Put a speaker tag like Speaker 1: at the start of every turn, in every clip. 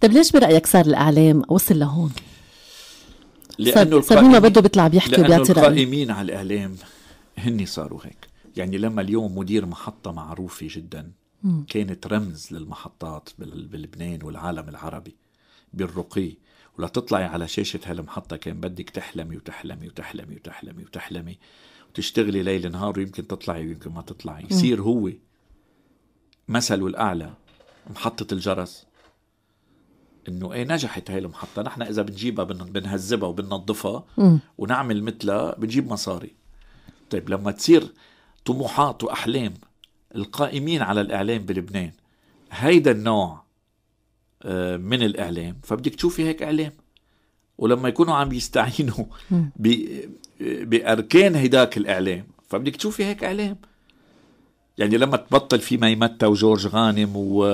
Speaker 1: طيب ليش برايك صار الاعلام وصل لهون؟ لانه صار ما بده بيطلع بيحكي وبيعطي راي
Speaker 2: القائمين على الاعلام هن صاروا هيك يعني لما اليوم مدير محطه معروفه جدا مم. كانت رمز للمحطات بلبنان والعالم العربي بالرقي ولتطلعي على شاشة هالمحطة كان بدك تحلمي وتحلمي وتحلمي وتحلمي وتحلمي وتشتغلي ليل نهار ويمكن تطلعي ويمكن ما تطلعي يصير هو مثله الأعلى محطة الجرس انه ايه نجحت هاي المحطه نحن اذا بنجيبها بنهذبها وبننظفها ونعمل مثلها بنجيب مصاري طيب لما تصير طموحات واحلام القائمين على الاعلام بلبنان هيدا النوع آه، من الاعلام فبدك تشوفي هيك اعلام ولما يكونوا عم يستعينوا باركان هداك الاعلام فبدك تشوفي هيك اعلام يعني لما تبطل في ميمتا وجورج غانم و...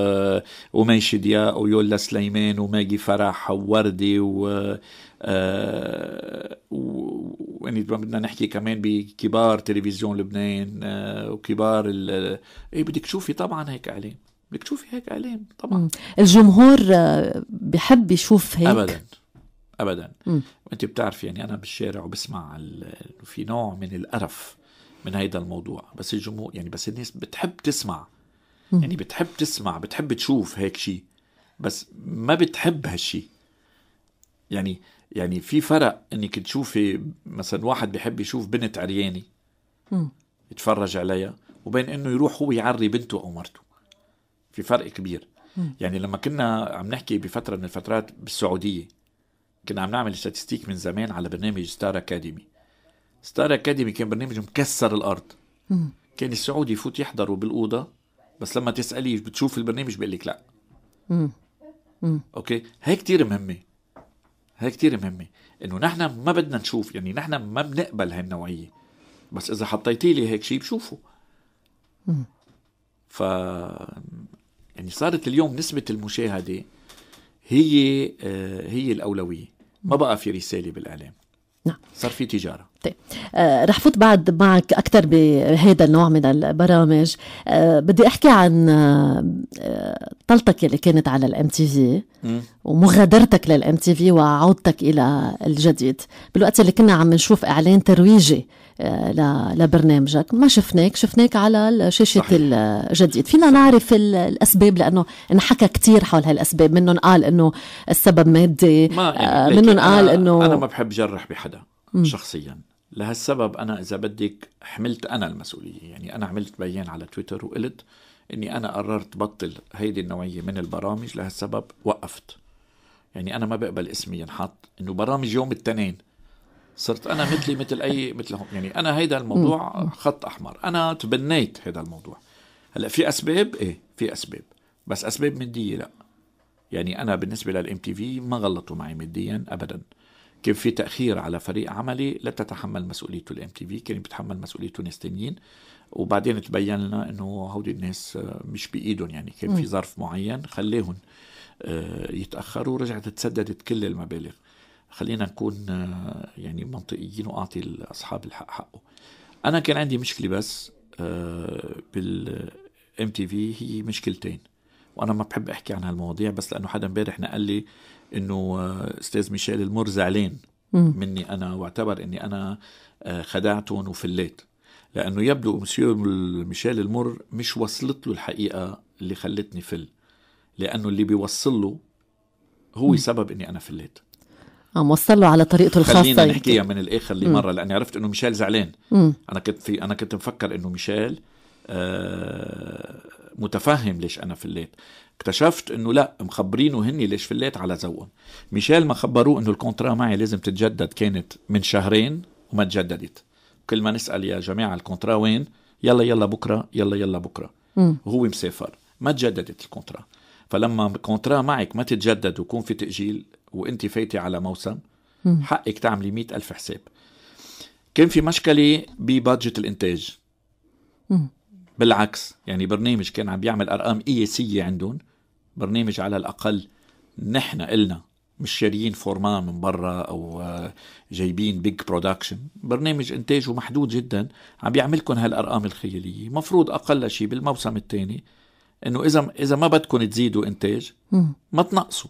Speaker 2: وميشي ضياء ويولا سليمان وماجي فرح ووردي و آه، و... يعني بدنا نحكي كمان بكبار تلفزيون لبنان آه، وكبار ال... ايه بدك تشوفي طبعا هيك اعلام بدك تشوفي هيك اعلام طبعا
Speaker 1: الجمهور آه، بحب يشوف هيك ابدا
Speaker 2: ابدا انت بتعرفي يعني انا بالشارع وبسمع ال... في نوع من القرف من هيدا الموضوع بس الجمهور يعني بس الناس بتحب تسمع يعني بتحب تسمع بتحب تشوف هيك شيء بس ما بتحب هالشيء يعني يعني في فرق انك تشوفي مثلا واحد بيحب يشوف بنت عريانه يتفرج عليها وبين انه يروح هو يعري بنته او مرته في فرق كبير يعني لما كنا عم نحكي بفتره من الفترات بالسعوديه كنا عم نعمل ستاتستيك من زمان على برنامج ستار اكاديمي ستار اكاديمي كان برنامج مكسر الارض مم. كان السعودي يفوت يحضره بالاوضه بس لما تساليه بتشوف البرنامج بيقول لك لا مم. مم. اوكي هي كتير مهمه هي كتير مهمه انه نحن ما بدنا نشوف يعني نحن ما بنقبل هالنوعيه بس اذا حطيتي لي هيك شيء بشوفه مم. ف يعني صارت اليوم نسبه المشاهده هي آه، هي الاولويه ما بقى في رساله بالاعلام نعم صار في تجاره
Speaker 1: طيب. آه، رح فوت بعد معك اكثر بهذا النوع من البرامج آه، بدي احكي عن آه، طلتك اللي كانت على الام تي في ومغادرتك للام تي في وعودتك الى الجديد بالوقت اللي كنا عم نشوف اعلان ترويجي لبرنامجك ما شفناك شفناك على شاشة الجديد فينا نعرف الأسباب لأنه انحكى كتير حول هالأسباب منهم قال أنه السبب مادي ما يعني منهم قال أنه أنا ما
Speaker 2: بحب جرح بحدا شخصيا لهالسبب أنا إذا بدك حملت أنا المسؤولية يعني أنا عملت بيان على تويتر وقلت إني أنا قررت بطل هيدي النوعية من البرامج لهالسبب وقفت يعني أنا ما بقبل اسمي ينحط إنه برامج يوم الاثنين صرت أنا مثلي مثل أي مثلهم يعني أنا هيدا الموضوع خط أحمر أنا تبنيت هيدا الموضوع هلا في أسباب إيه في أسباب بس أسباب مادية لأ يعني أنا بالنسبة للإم تي في ما غلطوا معي ماديا أبدا كان في تاخير على فريق عملي لا تتحمل مسؤوليته الام تي في كان بيتحمل مسؤوليته ناس ثانيين وبعدين تبين لنا انه هودي الناس آه، مش بايدهم يعني كان في ظرف معين خليهم آه، يتاخروا ورجعت تسددت كل المبالغ خلينا نكون آه، يعني منطقيين واعطي اصحاب الحق حقه انا كان عندي مشكله بس بالام تي في هي مشكلتين وانا ما بحب احكي عن هالمواضيع بس لانه حدا امبارح نقل لي انه آه، استاذ ميشيل المر زعلان مني انا واعتبر اني انا آه، خدعتهم وفليت لانه يبدو مسيو ميشيل المر مش وصلت له الحقيقه اللي خلتني فل لانه اللي بيوصل له هو سبب اني انا فليت
Speaker 1: عم وصل له على طريقته الخاصه خلينا نحكيها من الاخر لمره
Speaker 2: لاني عرفت انه ميشيل زعلان انا كنت في انا كنت مفكر انه ميشيل آه، متفهم ليش انا فليت اكتشفت انه لا مخبرينه هني ليش فليت على ذوقهم ميشيل ما خبروه انه الكونترا معي لازم تتجدد كانت من شهرين وما تجددت كل ما نسال يا جماعه الكونترا وين يلا يلا بكره يلا يلا بكره وهو مسافر ما تجددت الكونترا فلما الكونترا معك ما تتجدد ويكون في تاجيل وانت فايتي على موسم حقك تعملي مئة ألف حساب كان في مشكله ببادجت الانتاج بالعكس يعني برنامج كان عم بيعمل ارقام قياسيه عندهم برنامج على الاقل نحن إلنا مش شاريين فورما من برا او آه، جايبين بيج برودكشن برنامج انتاجه محدود جدا عم بيعملكم هالارقام الخياليه مفروض اقل شيء بالموسم الثاني انه اذا اذا ما بدكم تزيدوا انتاج ما تنقصوا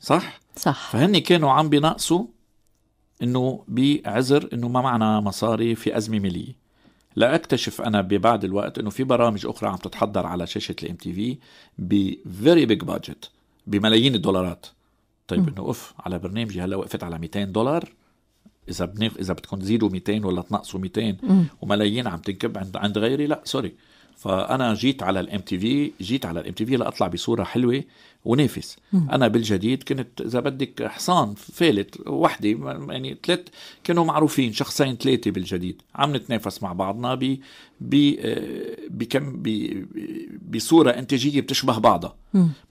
Speaker 2: صح صح فهن كانوا عم بينقصوا انه بعذر انه ما معنا مصاري في ازمه ماليه لاكتشف انا ببعد الوقت انه في برامج اخرى عم تتحضر على شاشه الام تي في بفيري بيج بادجت بملايين الدولارات طيب انه اوف على برنامجي هلا وقفت على 200 دولار اذا بنف... اذا بدكم تزيدوا 200 ولا تنقصوا 200 وملايين عم تنكب عند عند غيري لا سوري فانا جيت على الام تي في جيت على الام تي في لاطلع بصوره حلوه ونافس انا بالجديد كنت اذا بدك حصان فالت وحده يعني ثلاث كانوا معروفين شخصين ثلاثه بالجديد عم نتنافس مع بعضنا ب ب آه، بكم بصوره انتاجيه بتشبه بعضها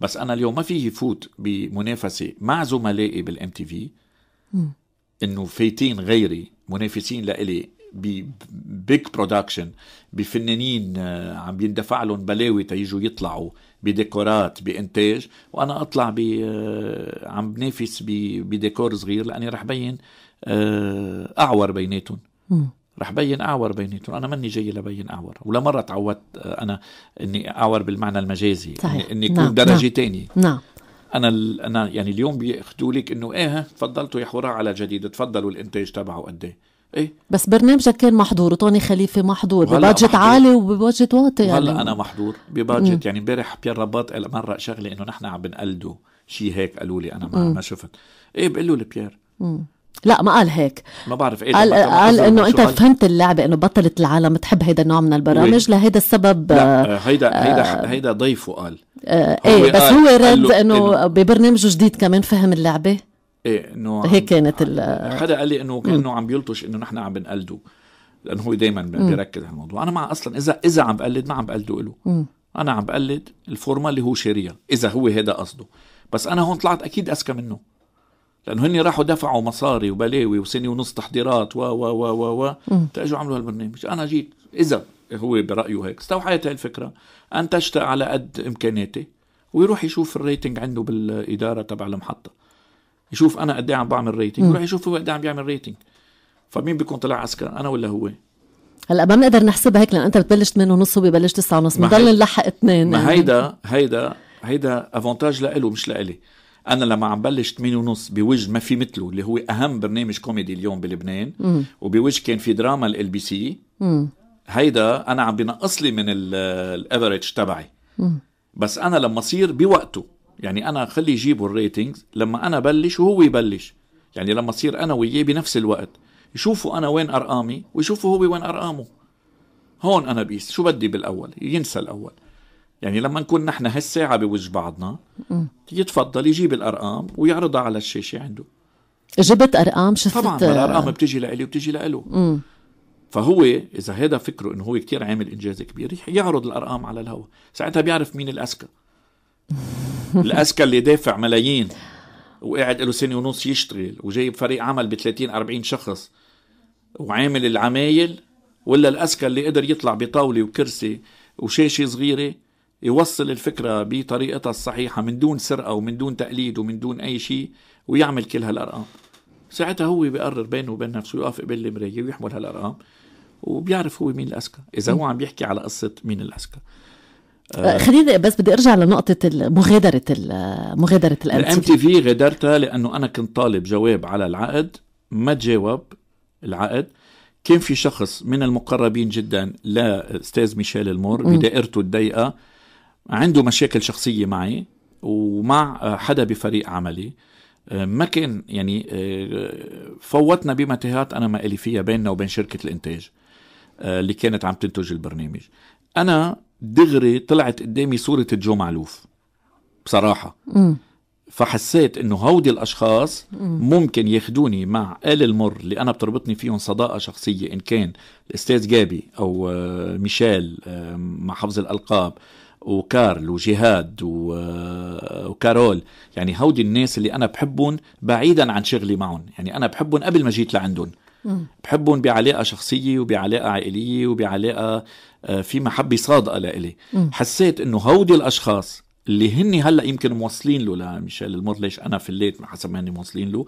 Speaker 2: بس انا اليوم ما فيه فوت بمنافسه مع زملائي بالام تي في انه فايتين غيري منافسين لإلي ببيج برودكشن بفنانين آه، عم بيندفع لهم بلاوي تيجوا يطلعوا بديكورات بانتاج وانا اطلع ب آه، عم بنافس بديكور صغير لاني رح بين آه، اعور بيناتهم رح بين اعور بيناتهم انا ماني جاي لبين اعور ولا مره تعودت انا اني اعور بالمعنى المجازي صحيح. اني اكون نعم، درجه ثانيه نعم. نعم. انا انا يعني اليوم بياخذوا لك انه ايه تفضلتوا يا حوراء على جديد تفضلوا الانتاج تبعه قد ايه ايه
Speaker 1: بس برنامجك كان محضور وطوني خليفه محضور ببادجت عالي وببادجت واطي يعني انا
Speaker 2: محضور ببادجت يعني امبارح بيير رباط قال مرة شغله انه نحن عم بنقلده شيء هيك قالوا لي انا ما, ما شفت ايه بقول له لبيير
Speaker 1: لا ما قال هيك ما بعرف ايه قال قال انه انت فهمت اللعبه انه بطلت العالم تحب هيدا النوع من البرامج لهيدا السبب لا آه، آه، هيدا آه، هيدا هيدا ضيفه قال ايه بس هو رد انه ببرنامجه جديد كمان فهم اللعبه
Speaker 2: ايه انه هيك كانت
Speaker 1: ال حدا
Speaker 2: قال لي انه كانه عم بيلطش انه نحن عم بنقلده لانه هو دائما بيركز على الموضوع انا مع اصلا اذا اذا عم بقلد ما عم بقلده له انا عم بقلد الفورما اللي هو شاريها اذا هو هذا قصده بس انا هون طلعت اكيد اذكى منه لانه هن راحوا دفعوا مصاري وبلاوي وسنه ونص تحضيرات و و و و و تاجوا عملوا هالبرنامج انا جيت اذا هو برايه هيك استوحيت هالفكره انتجتها على قد امكاناتي ويروح يشوف الريتنج عنده بالاداره تبع المحطه يشوف انا قد ايه عم بعمل ريتنج يروح يشوف هو قد ايه عم بيعمل ريتنج فمين بيكون طلع عسكر انا ولا هو؟
Speaker 1: هلا ما بنقدر نحسبها هيك لان انت بتبلش 8 ونص وبيبلش 9 ونص بنضل نلحق اثنين ما يعني. هيدا
Speaker 2: هيدا هيدا افونتاج لإله مش لإلي انا لما عم بلش 8 ونص بوجه ما في مثله اللي هو اهم برنامج كوميدي اليوم بلبنان وبوجه كان في دراما ال بي سي هيدا انا عم بنقص لي من الافرج تبعي بس انا لما اصير بوقته يعني انا خلي يجيبوا الريتنجز لما انا بلش وهو يبلش يعني لما تصير انا وياه بنفس الوقت يشوفوا انا وين ارقامي ويشوفوا هو وين ارقامه هون انا بقيس شو بدي بالاول ينسى الاول يعني لما نكون نحن هالساعة بوجه بعضنا يتفضل يجيب الأرقام ويعرضها على الشاشة عنده
Speaker 1: جبت أرقام شفت طبعا الأرقام
Speaker 2: بتجي لإلي وبتجي لإله فهو إذا هذا فكره إنه هو كتير عامل إنجاز كبير يعرض الأرقام على الهواء ساعتها بيعرف مين الأذكى الاسكر اللي دافع ملايين وقاعد له سنه ونص يشتغل وجايب فريق عمل ب 30 40 شخص وعامل العمايل ولا الاسكر اللي قدر يطلع بطاوله وكرسي وشاشه صغيره يوصل الفكره بطريقتها الصحيحه من دون سرقه ومن دون تقليد ومن دون اي شيء ويعمل كل هالارقام ساعتها هو بيقرر بينه وبين نفسه يقف قبل المرايه ويحمل هالارقام وبيعرف هو مين الاسكر اذا هو عم بيحكي على قصه مين الاسكر آه، آه، خليني
Speaker 1: بس بدي ارجع لنقطه مغادره مغادره الام تي
Speaker 2: في غادرتها لانه انا كنت طالب جواب على العقد ما تجاوب العقد كان في شخص من المقربين جدا لاستاذ ميشيل المور بدائرته الضيقه عنده مشاكل شخصيه معي ومع حدا بفريق عملي آه، ما كان يعني فوتنا بمتاهات انا ما الي فيها بيننا وبين شركه الانتاج اللي كانت عم تنتج البرنامج انا دغري طلعت قدامي صورة جو معلوف بصراحة م. فحسيت انه هودي الاشخاص ممكن ياخدوني مع ال المر اللي انا بتربطني فيهم صداقه شخصيه ان كان الاستاذ جابي او آه، ميشيل آه، مع حفظ الالقاب وكارل وجهاد آه، وكارول يعني هودي الناس اللي انا بحبهم بعيدا عن شغلي معهم يعني انا بحبهم قبل ما جيت لعندهم بحبهم بعلاقه شخصيه وبعلاقه عائليه وبعلاقه آه، في محبه صادقه لإلي حسيت انه هودي الاشخاص اللي هن هلا يمكن موصلين له لميشيل ليش انا في الليت حسب ما هن موصلين له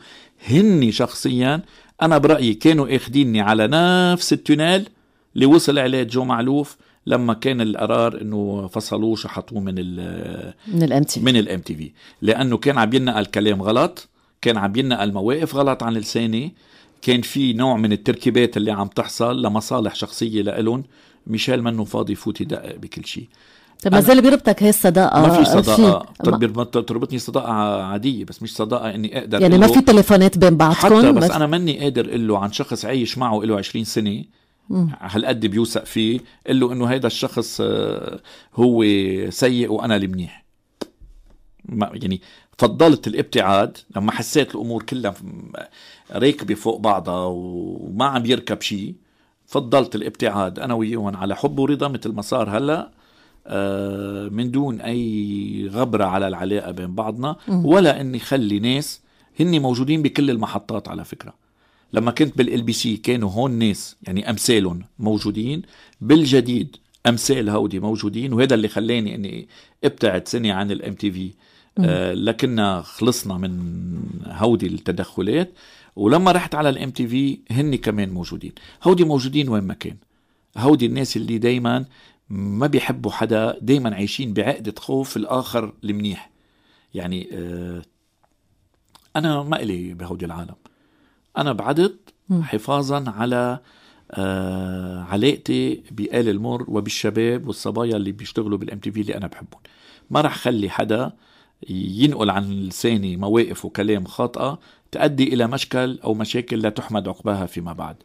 Speaker 2: هن شخصيا انا برايي كانوا اخذيني على نفس التونيل اللي وصل عليه جو معلوف لما كان القرار انه فصلوه شحطوه من الـ من الام تي من الام تي في لانه كان عم ينقل كلام غلط كان عم ينقل مواقف غلط عن لساني كان في نوع من التركيبات اللي عم تحصل لمصالح شخصية لإلهم ميشيل منه فاضي يفوت يدقق بكل شيء طيب ما زال بيربطك هي الصداقة ما في صداقة آه، طيب، ما... تربطني صداقة عادية بس مش صداقة اني اقدر يعني ما في تليفونات بين بعضكم حتى بس, بس انا ماني قادر اقول له عن شخص عايش معه له 20 سنة هالقد بيوثق فيه اقول له انه هيدا الشخص آه، هو سيء وانا المنيح ما يعني فضلت الابتعاد لما حسيت الامور كلها راكبه فوق بعضها وما عم يركب شيء فضلت الابتعاد انا وياهم على حب ورضا مثل ما صار هلا آه، من دون اي غبره على العلاقه بين بعضنا ولا اني خلي ناس هن موجودين بكل المحطات على فكره لما كنت بالال بي سي كانوا هون ناس يعني امثالهم موجودين بالجديد امثال هودي موجودين وهذا اللي خلاني اني ابتعد سنه عن الام تي في آه، لكننا خلصنا من هودي التدخلات ولما رحت على الام تي في هن كمان موجودين هودي موجودين وين ما كان هودي الناس اللي دايما ما بيحبوا حدا دايما عايشين بعقدة خوف الآخر المنيح يعني آه، أنا ما إلي بهودي العالم أنا بعدت حفاظا على آه، علاقتي بآل المر وبالشباب والصبايا اللي بيشتغلوا بالام تي في اللي أنا بحبهم ما رح خلي حدا ينقل عن لساني مواقف وكلام خاطئة تؤدي إلى مشكل أو مشاكل لا تحمد عقباها فيما بعد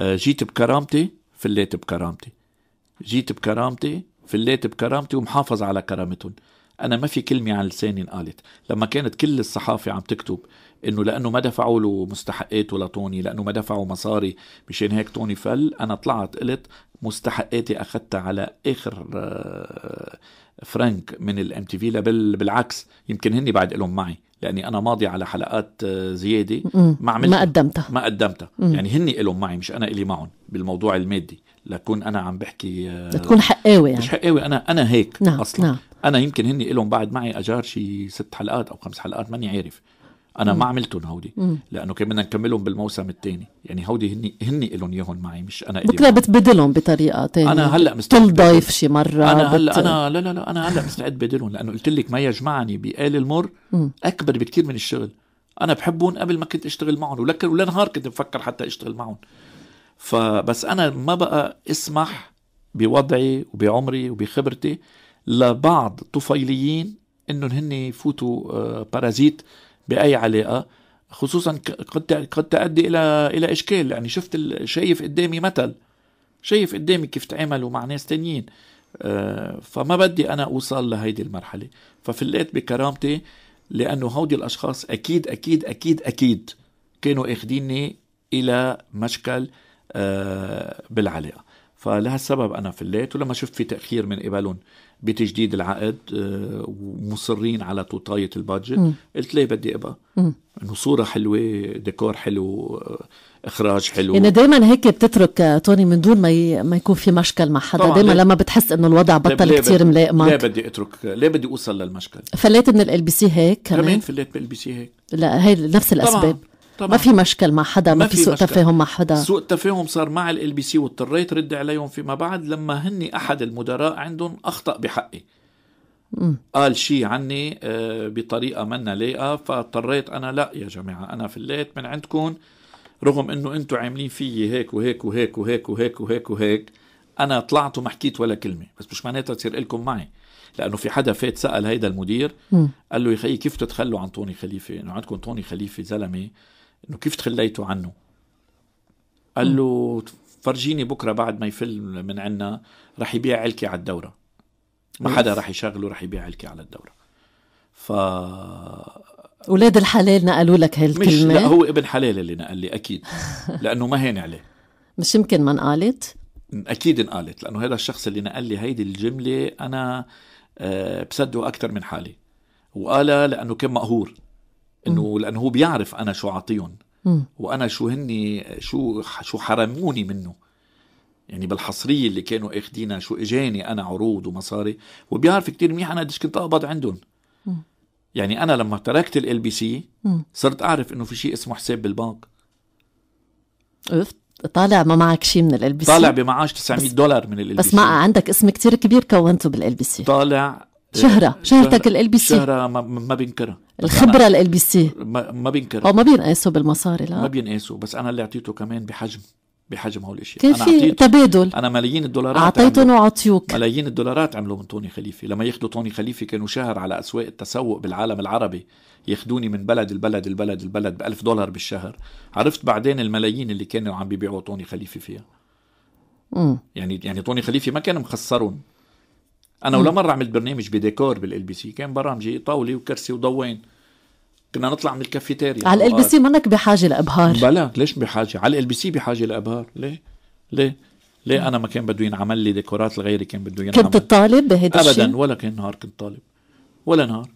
Speaker 2: آه، جيت بكرامتي فليت بكرامتي جيت بكرامتي فليت بكرامتي ومحافظ على كرامتهم أنا ما في كلمة عن لساني انقالت لما كانت كل الصحافة عم تكتب انه لانه ما دفعوا له مستحقاته لتوني لانه ما دفعوا مصاري مشان هيك توني فل انا طلعت قلت مستحقاتي اخذتها على اخر آه، فرانك من الام تي في بالعكس يمكن هني بعد لهم معي لاني انا ماضي على حلقات آه، زياده ما عملت ما قدمتها ما قدمتها يعني هني لهم معي مش انا الي معهم بالموضوع المادي لكون انا عم بحكي آه، تكون حقاوي يعني مش حقاوي انا انا هيك نعم. اصلا نعم. انا يمكن هني لهم بعد معي اجار شي ست حلقات او خمس حلقات ماني عارف انا مم. ما عملتهم هودي مم. لانه كان بدنا نكملهم بالموسم الثاني يعني هودي هني هني لهم اياهم معي مش انا بكره
Speaker 1: بتبدلهم بطريقه ثانيه انا هلا مستعد ضيف شي مره انا هلا بت... انا
Speaker 2: لا لا لا انا هلا مستعد بدلهم لانه قلت لك ما يجمعني بآل المر مم. اكبر بكثير من الشغل انا بحبهم قبل ما كنت اشتغل معهم ولا ولا نهار كنت بفكر حتى اشتغل معهم فبس انا ما بقى اسمح بوضعي وبعمري وبخبرتي لبعض طفيليين انهم هن يفوتوا آه، بارازيت باي علاقه خصوصا قد قد تؤدي الى الى اشكال يعني شفت شايف قدامي مثل شايف قدامي كيف تعاملوا مع ناس تانيين آه، فما بدي انا اوصل لهيدي المرحله ففليت بكرامتي لانه هودي الاشخاص اكيد اكيد اكيد اكيد كانوا اخديني الى مشكل آه، بالعلاقه فلهالسبب انا فليت ولما شفت في تاخير من قبلهم بتجديد العقد آه، ومصرين على توطاية البادجت قلت ليه بدي ابقى انه صورة حلوة ديكور حلو آه، اخراج حلو يعني دائما
Speaker 1: هيك بتترك آه، توني من دون ما ي... ما يكون في مشكل مع حدا دائما لما بتحس انه الوضع طيب بطل كثير ملاق معك ليه
Speaker 2: بدي اترك ليه بدي اوصل للمشكل فليت من ال بي سي هيك كمان كمان فليت من ال بي سي هيك
Speaker 1: لا هي نفس الاسباب طبعاً. طبعا. ما في مشكل مع حدا ما, ما في سوء مشكل. تفاهم مع حدا سوء
Speaker 2: تفاهم صار مع ال بي سي واضطريت رد عليهم فيما بعد لما هن احد المدراء عندهم اخطا بحقي م. قال شيء عني آه، بطريقه منا لايقه فاضطريت انا لا يا جماعه انا فليت من عندكم رغم انه انتم عاملين فيي هيك وهيك وهيك وهيك وهيك وهيك وهيك انا طلعت وما حكيت ولا كلمه بس مش معناتها تصير لكم معي لانه في حدا فات سال هيدا المدير م. قال له يا خيي كيف تتخلوا عن طوني خليفه انه عندكم طوني خليفه زلمه انه كيف تخليتوا عنه قال له فرجيني بكره بعد ما يفل من عنا رح يبيع علكي على الدوره ما حدا نعم. رح يشغله رح يبيع علكي على الدوره ف
Speaker 1: اولاد الحلال نقلوا لك هالكلمه مش لا هو
Speaker 2: ابن حلال اللي نقل لي اكيد لانه ما هين عليه
Speaker 1: مش يمكن ما انقالت
Speaker 2: اكيد انقالت لانه هذا الشخص اللي نقل لي هيدي الجمله انا آه، بصدقه اكثر من حالي وقالها لانه كان مقهور انه لانه هو بيعرف انا شو اعطيهم وانا شو هني شو شو حرموني منه يعني بالحصريه اللي كانوا اخدينا شو اجاني انا عروض ومصاري وبيعرف كتير منيح انا قديش كنت اقبض عندهم يعني انا لما تركت ال بي سي صرت اعرف انه في شيء اسمه حساب بالبنك
Speaker 1: اوف طالع ما معك شيء من ال بي سي طالع بمعاش 900 دولار من ال بي سي بس ما عندك اسم كتير كبير كونته بال بي
Speaker 2: سي طالع شهرة إيه، شهرتك ال بي سي شهرة ما, بينكرها الخبرة ال بي سي ما, بينكرها أو ما بينقاسوا
Speaker 1: بالمصاري لا ما
Speaker 2: بينقاسوا بس أنا اللي أعطيته كمان بحجم بحجم هول الاشياء كان في تبادل انا ملايين الدولارات اعطيتهم
Speaker 1: وعطيوك
Speaker 2: ملايين الدولارات عملوا من طوني خليفه لما ياخذوا طوني خليفه كانوا شهر على اسواق التسوق بالعالم العربي ياخذوني من بلد البلد البلد البلد ب 1000 دولار بالشهر عرفت بعدين الملايين اللي كانوا عم بيبيعوا طوني خليفه فيها امم يعني يعني طوني خليفه ما كان مخسرهم انا ولا مره عملت برنامج بديكور بالال بي سي كان برامجي طاوله وكرسي وضوين كنا نطلع من الكافيتيريا على ال بي سي منك بحاجه لابهار بلا ليش بحاجه على ال بي سي بحاجه لابهار ليه ليه ليه انا ما كان بده ينعمل لي ديكورات لغيري كان بده ينعمل كنت طالب بهذا الشيء ابدا ولا كان نهار كنت طالب ولا نهار